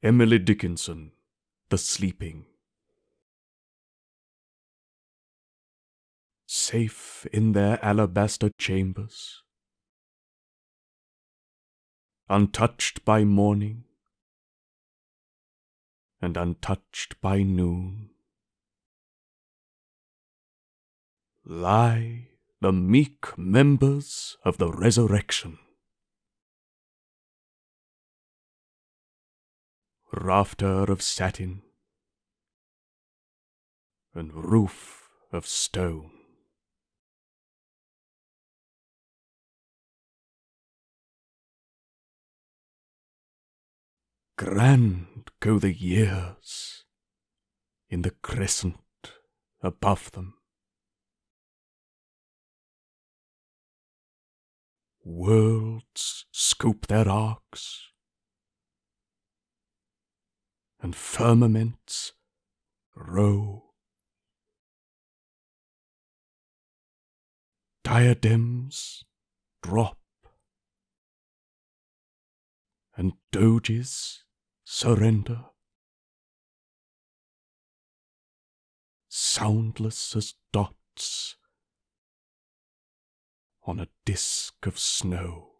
Emily Dickinson, The Sleeping. Safe in their alabaster chambers, untouched by morning and untouched by noon, lie the meek members of the resurrection. rafter of satin, and roof of stone. Grand go the years in the crescent above them. Worlds scoop their arcs and firmaments row. Diadems drop, and doges surrender, soundless as dots on a disk of snow.